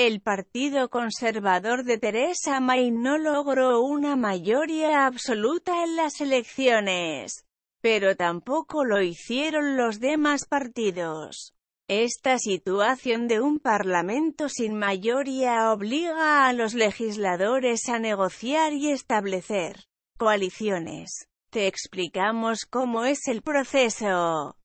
El Partido Conservador de Teresa May no logró una mayoría absoluta en las elecciones, pero tampoco lo hicieron los demás partidos. Esta situación de un parlamento sin mayoría obliga a los legisladores a negociar y establecer coaliciones. Te explicamos cómo es el proceso.